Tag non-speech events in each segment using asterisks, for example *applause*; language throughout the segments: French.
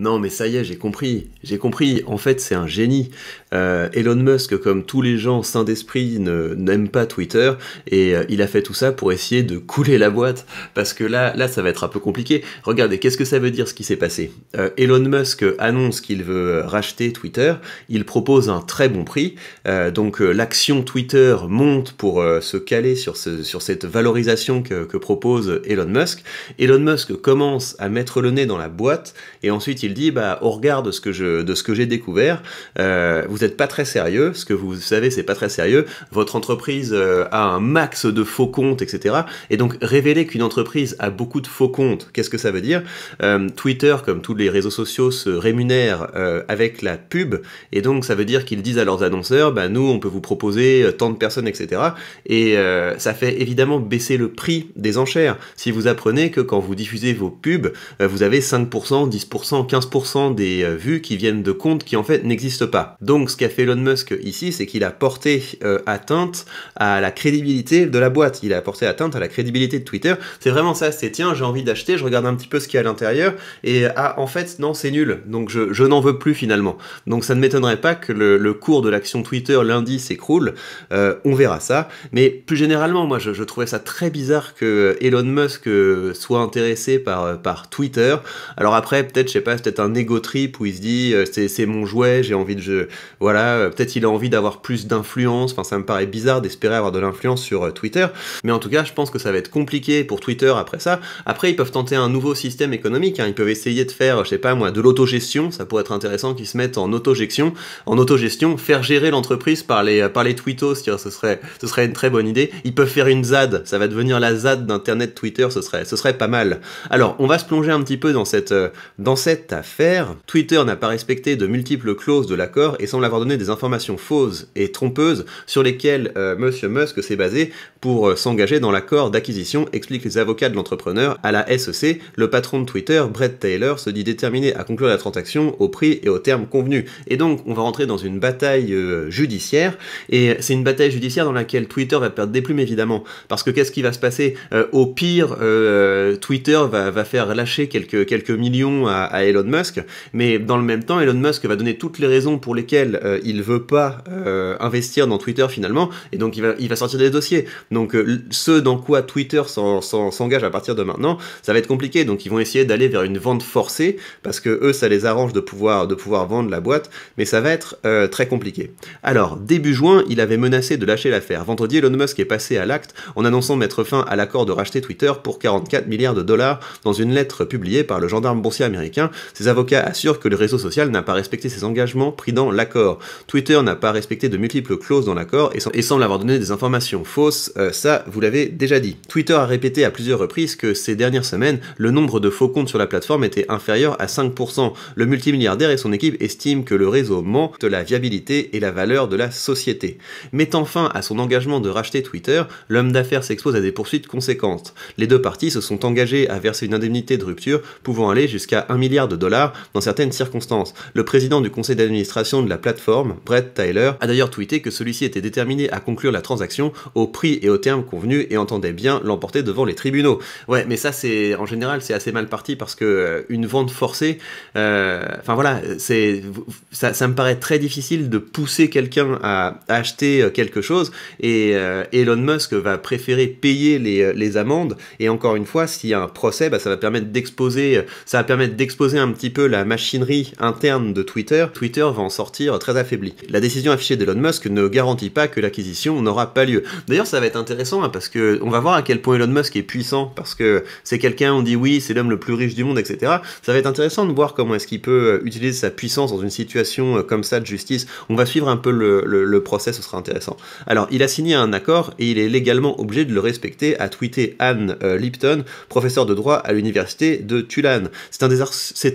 Non, mais ça y est, j'ai compris. J'ai compris. En fait, c'est un génie. Euh, Elon Musk, comme tous les gens sains d'esprit, n'aime pas Twitter et euh, il a fait tout ça pour essayer de couler la boîte. Parce que là, là, ça va être un peu compliqué. Regardez, qu'est-ce que ça veut dire ce qui s'est passé euh, Elon Musk annonce qu'il veut racheter Twitter. Il propose un très bon prix. donc, l'action Twitter monte pour se caler sur, sur cette valorisation que, que propose Elon Musk. Elon Musk commence à mettre le nez dans la boîte et ensuite il il dit bah au regard de ce que je de ce que j'ai découvert, euh, vous n'êtes pas très sérieux, ce que vous savez c'est pas très sérieux. Votre entreprise euh, a un max de faux comptes, etc. Et donc révéler qu'une entreprise a beaucoup de faux comptes, qu'est-ce que ça veut dire euh, Twitter, comme tous les réseaux sociaux, se rémunère avec la pub, et donc ça veut dire qu'ils disent à leurs annonceurs bah nous on peut vous proposer tant de personnes, etc. Et ça fait évidemment baisser le prix des enchères. Si vous apprenez que quand vous diffusez vos pubs, vous avez 5%, 10%, 15 des euh, vues qui viennent de comptes qui en fait n'existent pas. Donc ce qu'a fait Elon Musk ici, c'est qu'il a porté euh, atteinte à la crédibilité de la boîte, il a porté atteinte à la crédibilité de Twitter. C'est vraiment ça, c'est tiens, j'ai envie d'acheter, je regarde un petit peu ce qu'il y a à l'intérieur, et ah, en fait, non, c'est nul, donc je, n'en veux plus finalement. Donc ça ne m'étonnerait pas que le, cours de l'action Twitter lundi s'écroule, euh, on verra ça. Mais plus généralement, moi, je, trouvais ça très bizarre que Elon Musk soit intéressé par, par Twitter. Alors après, peut-être, je sais pas, c'est un égo trip où il se dit euh, c'est mon jouet, j'ai envie de je... voilà, euh, peut-être il a envie d'avoir plus d'influence. Enfin, ça me paraît bizarre d'espérer avoir de l'influence sur euh, Twitter, mais en tout cas, je pense que ça va être compliqué pour Twitter après ça. Après, ils peuvent tenter un nouveau système économique. Hein. Ils peuvent essayer de faire, je sais pas moi, de l'autogestion. Ça pourrait être intéressant qu'ils se mettent en autogestion, en autogestion, faire gérer l'entreprise par les par les twittos. Ce serait ce serait une très bonne idée. Ils peuvent faire une ZAD. Ça va devenir la ZAD d'internet Twitter. Ce serait ce serait pas mal. Alors, on va se plonger un petit peu dans cette dans cette Twitter n'a pas respecté de multiples clauses de l'accord et semble avoir donné des informations fausses et trompeuses sur lesquelles euh, Monsieur Musk s'est basé pour euh, s'engager dans l'accord d'acquisition, expliquent les avocats de l'entrepreneur à la SEC. Le patron de Twitter, Brett Taylor, se dit déterminé à conclure la transaction au prix et au terme convenus. Et donc, on va rentrer dans une bataille euh, judiciaire et c'est une bataille judiciaire dans laquelle Twitter va perdre des plumes évidemment, parce que qu'est-ce qui va se passer Au pire, Twitter va, faire lâcher quelques, millions à, à Elon Musk, mais dans le même temps, Elon Musk va donner toutes les raisons pour lesquelles euh, il veut pas euh, investir dans Twitter finalement, et donc il va, sortir des dossiers. Donc euh, ce dans quoi Twitter s'engage à partir de maintenant, ça va être compliqué. Donc ils vont essayer d'aller vers une vente forcée parce que eux, ça les arrange de pouvoir de pouvoir vendre la boîte, mais ça va être très compliqué. Alors début juin, il avait menacé de lâcher l'affaire. Vendredi, Elon Musk est passé à l'acte en annonçant mettre fin à l'accord de racheter Twitter pour 44 milliards de dollars dans une lettre publiée par le gendarme boursier américain ses avocats assurent que le réseau social n'a pas respecté ses engagements pris dans l'accord. Twitter n'a pas respecté de multiples clauses dans l'accord et, semble avoir donné des informations fausses, euh, ça vous l'avez déjà dit. Twitter a répété à plusieurs reprises que ces dernières semaines, le nombre de faux comptes sur la plateforme était inférieur à 5%. Le multimilliardaire et son équipe estiment que le réseau manque de la viabilité et la valeur de la société. Mettant fin à son engagement de racheter Twitter, l'homme d'affaires s'expose à des poursuites conséquentes. Les deux parties se sont engagées à verser une indemnité de rupture pouvant aller jusqu'à 1 milliard de dollars dans certaines circonstances. Le président du conseil d'administration de la plateforme, Brett Tyler, a d'ailleurs tweeté que celui-ci était déterminé à conclure la transaction au prix et au termes convenu et entendait bien l'emporter devant les tribunaux. Ouais, mais ça c'est en général c'est assez mal parti parce que euh, une vente forcée, euh, enfin voilà, c'est ça, me paraît très difficile de pousser quelqu'un à, acheter euh, quelque chose et Elon Musk va préférer payer les, amendes et encore une fois s'il y a un procès, bah, ça va permettre d'exposer, ça va permettre d'exposer un un petit peu la machinerie interne de Twitter, Twitter va en sortir très affaibli. La décision affichée d'Elon Musk ne garantit pas que l'acquisition n'aura pas lieu. D'ailleurs, ça va être intéressant hein, parce que on va voir à quel point Elon Musk est puissant parce que c'est quelqu'un, on dit oui, c'est l'homme le plus riche du monde, etc. Ça va être intéressant de voir comment est-ce qu'il peut euh, utiliser sa puissance dans une situation euh, comme ça de justice. On va suivre un peu le, procès, ce sera intéressant. Alors, il a signé un accord et il est légalement obligé de le respecter, a tweeté Anne euh, Lipton, professeur de droit à l'université de Tulane. C'est un, des,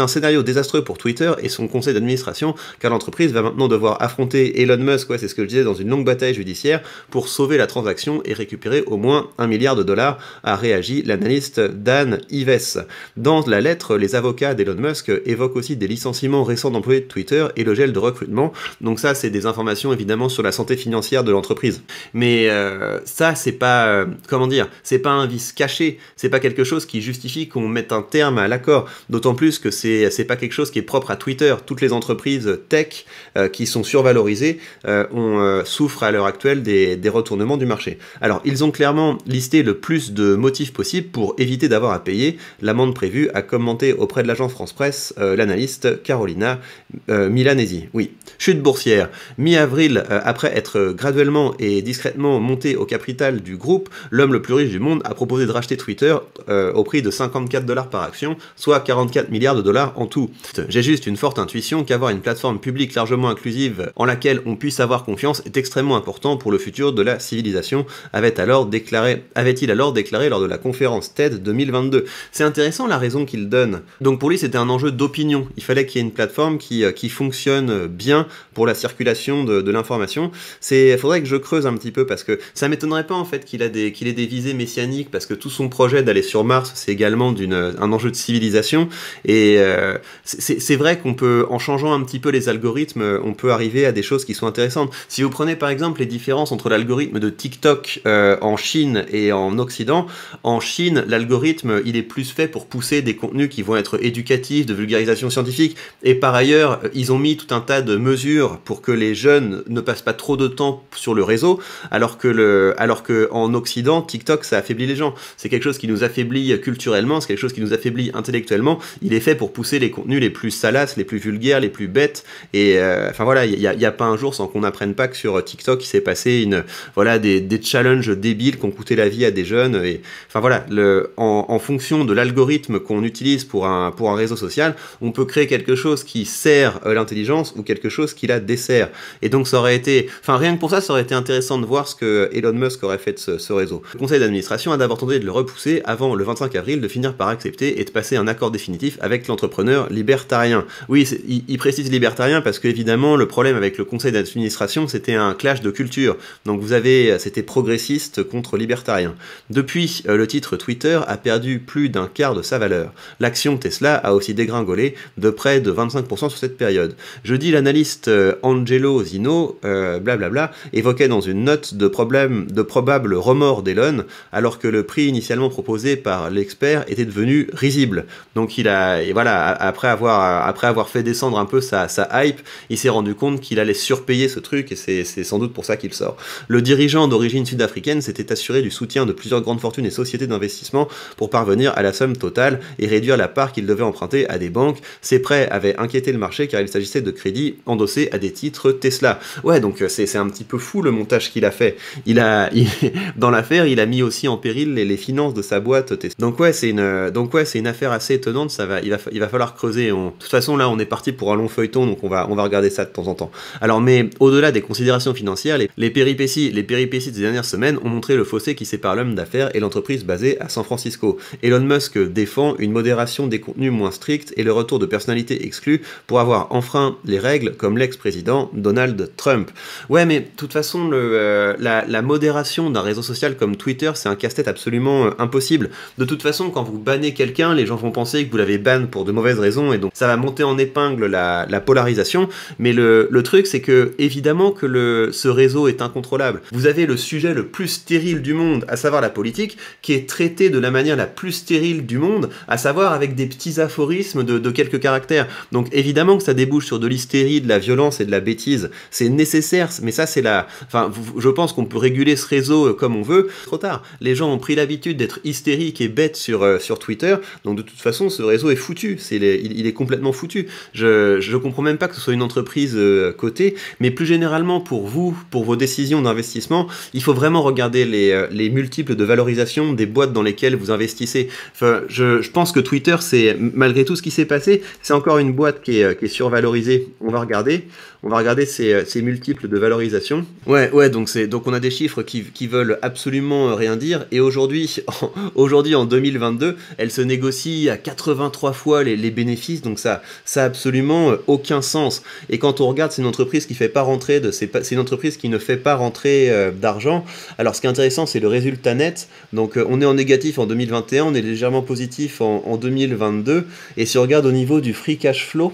un scénario désastreux pour Twitter et son conseil d'administration, car l'entreprise va maintenant devoir affronter Elon Musk, c'est ce que je disais, dans une longue bataille judiciaire pour sauver la transaction et récupérer au moins un milliard de dollars, a réagi l'analyste Dan Ives. Dans la lettre, les avocats d'Elon Musk évoquent aussi des licenciements récents d'employés de Twitter et le gel de recrutement. Donc ça, c'est des informations évidemment sur la santé financière de l'entreprise. Mais euh, ça, c'est pas, euh, comment dire, c'est pas un vice caché, c'est pas quelque chose qui justifie qu'on mette un terme à l'accord. D'autant plus que c'est c'est pas quelque chose qui est propre à Twitter. Toutes les entreprises tech euh, qui sont survalorisées euh, euh, souffrent à l'heure actuelle des, retournements du marché. Alors ils ont clairement listé le plus de motifs possibles pour éviter d'avoir à payer l'amende prévue, a commenté auprès de l'agent France Presse l'analyste Carolina Milanesi. Oui, chute boursière. Mi-avril, après être graduellement et discrètement monté au capital du groupe, l'homme le plus riche du monde a proposé de racheter Twitter au prix de 54 dollars par action, soit 44 milliards de dollars en tout. J'ai juste une forte intuition qu'avoir une plateforme publique largement inclusive en laquelle on puisse avoir confiance est extrêmement important pour le futur de la civilisation, avait alors déclaré, avait-il alors déclaré lors de la conférence TED 2022. C'est intéressant la raison qu'il donne. Donc pour lui, c'était un enjeu d'opinion. Il fallait qu'il y ait une plateforme qui, euh, qui fonctionne bien pour la circulation de, l'information. C'est, faudrait que je creuse un petit peu parce que ça m'étonnerait pas en fait qu'il a qu'il ait des visées messianiques parce que tout son projet d'aller sur Mars, c'est également d'une, un enjeu de civilisation et euh, euh, c'est vrai qu'on peut, en changeant un petit peu les algorithmes, euh, on peut arriver à des choses qui sont intéressantes. Si vous prenez par exemple les différences entre l'algorithme de TikTok euh, en Chine et en Occident, en Chine, l'algorithme, il est plus fait pour pousser des contenus qui vont être éducatifs, de vulgarisation scientifique. Et par ailleurs, ils ont mis tout un tas de mesures pour que les jeunes ne passent pas trop de temps sur le réseau, alors que, le, alors que en Occident, TikTok, ça affaiblit les gens. C'est quelque chose qui nous affaiblit culturellement, c'est quelque chose qui nous affaiblit intellectuellement. Il est fait pour pousser les contenus les plus salaces, les plus vulgaires, les plus bêtes. Et euh, enfin voilà, il n'y a, pas un jour sans qu'on n'apprenne pas que sur euh, TikTok, il s'est passé une, voilà, des, des challenges débiles qui ont coûté la vie à des jeunes. Et, enfin voilà, le, en, fonction de l'algorithme qu'on utilise pour un, pour un réseau social, on peut créer quelque chose qui sert euh, l'intelligence ou quelque chose qui la dessert. Et donc ça aurait été, enfin rien que pour ça, ça aurait été intéressant de voir ce que Elon Musk aurait fait de ce, ce réseau. Le conseil d'administration a d'abord tenté de le repousser avant le 25 avril, de finir par accepter et de passer un accord définitif avec l'entreprise entrepreneurs libertariens. Oui, il, précise libertarien parce qu'évidemment, le problème avec le conseil d'administration, c'était un clash de culture. Donc vous avez, c'était progressiste contre libertarien. Depuis, euh, le titre Twitter a perdu plus d'un quart de sa valeur. L'action Tesla a aussi dégringolé de près de 25% sur cette période. Jeudi, l'analyste euh, Angelo Zino, euh, blablabla, évoquait dans une note de, problème, de probable remords d'Elon, alors que le prix initialement proposé par l'expert était devenu risible. Donc il a, voilà, après, avoir, après avoir fait descendre un peu sa, hype, il s'est rendu compte qu'il allait surpayer ce truc et c'est sans doute pour ça qu'il sort. Le dirigeant d'origine sud-africaine s'était assuré du soutien de plusieurs grandes fortunes et sociétés d'investissement pour parvenir à la somme totale et réduire la part qu'il devait emprunter à des banques. Ces prêts avaient inquiété le marché car il s'agissait de crédits endossés à des titres Tesla. Ouais, donc euh, c'est un petit peu fou le montage qu'il a fait. Il a, *laughs* dans l'affaire, il a mis aussi en péril les, finances de sa boîte Tesla. Donc ouais, c'est une, donc ouais, c'est une affaire assez étonnante. Ça va, il va, il va il va falloir creuser. De toute façon, là, on est parti pour un long feuilleton, donc on va, on va regarder ça de temps en temps. Alors, mais au-delà des considérations financières, les, péripéties, les péripéties des dernières semaines ont montré le fossé qui sépare l'homme d'affaires et l'entreprise basée à San Francisco. Elon Musk défend une modération des contenus moins stricts et le retour de personnalités exclues pour avoir enfreint les règles comme l'ex-président Donald Trump. Ouais, mais de toute façon, euh, la, la modération d'un réseau social comme Twitter, c'est un casse-tête absolument euh, impossible. De toute façon, quand vous bannez quelqu'un, les gens vont penser que vous l'avez ban pour de de mauvaises raisons, et donc ça va monter en épingle la, polarisation. Mais le, truc, c'est que évidemment que ce réseau est incontrôlable. Vous avez le sujet le plus stérile du monde, à savoir la politique, qui est traité de la manière la plus stérile du monde, à savoir avec des petits aphorismes de, quelques caractères. Donc évidemment que ça débouche sur de l'hystérie, de la violence et de la bêtise. C'est nécessaire, mais ça c'est la... Enfin, je pense qu'on peut réguler ce réseau euh, comme on veut. Trop tard. Les gens ont pris l'habitude d'être hystériques et bêtes sur euh, Twitter, donc de toute façon ce réseau est foutu il, est complètement foutu. Je ne comprends même pas que ce soit une entreprise euh, cotée, mais plus généralement pour vous, pour vos décisions d'investissement, il faut vraiment regarder les, euh, les, multiples de valorisation des boîtes dans lesquelles vous investissez. Enfin, je, je pense que Twitter, c'est malgré tout ce qui s'est passé, c'est encore une boîte qui est, euh, qui est, survalorisée. On va regarder, on va regarder ces, multiples de valorisation. Ouais, ouais, donc c'est donc on a des chiffres qui, qui veulent absolument rien dire. Et aujourd'hui, *laughs* aujourd'hui en 2022, elle se négocie à 83 fois les les, bénéfices, donc ça ça a absolument euh, aucun sens. Et quand on regarde, c'est une entreprise qui fait pas rentrer de c'est une entreprise qui ne fait pas rentrer euh, d'argent. Alors ce qui est intéressant, c'est le résultat net. Donc euh, on est en négatif en 2021, on est légèrement positif en, 2022. Et si on regarde au niveau du free cash flow,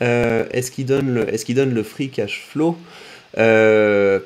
est-ce qu'il donne, le, est -ce qu donne le free cash flow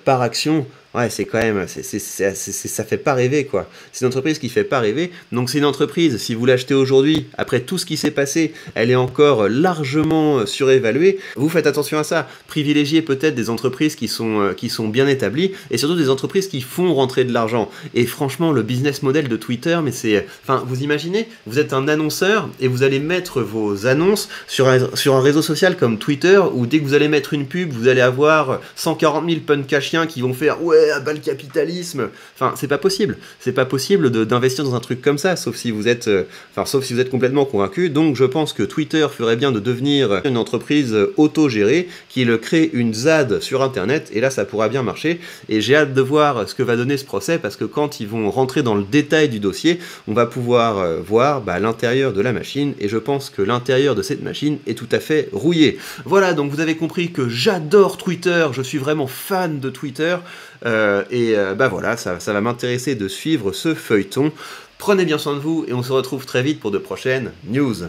par action Ouais, c'est quand même, ça fait pas rêver quoi. C'est une entreprise qui fait pas rêver. Donc c'est une entreprise, si vous l'achetez aujourd'hui, après tout ce qui s'est passé, elle est encore largement surévaluée. Vous faites attention à ça. Privilégiez peut-être des entreprises qui sont, euh, qui sont bien établies et surtout des entreprises qui font rentrer de l'argent. Et franchement, le business model de Twitter, mais c'est, enfin, vous imaginez, vous êtes un annonceur et vous allez mettre vos annonces sur un, sur un réseau social comme Twitter où dès que vous allez mettre une pub, vous allez avoir 140 000 punkachiens qui vont faire ouais à bas le capitalisme. Enfin, c'est pas possible. C'est pas possible d'investir dans un truc comme ça, sauf si vous êtes, euh, enfin, sauf si vous êtes complètement convaincu. Donc, je pense que Twitter ferait bien de devenir une entreprise autogérée qui le crée une ZAD sur Internet. Et là, ça pourra bien marcher. Et j'ai hâte de voir ce que va donner ce procès parce que quand ils vont rentrer dans le détail du dossier, on va pouvoir euh, voir bah, l'intérieur de la machine. Et je pense que l'intérieur de cette machine est tout à fait rouillé. Voilà, donc vous avez compris que j'adore Twitter. Je suis vraiment fan de Twitter. Euh, et euh, bah voilà, ça va m'intéresser de suivre ce feuilleton. Prenez bien soin de vous et on se retrouve très vite pour de prochaines news.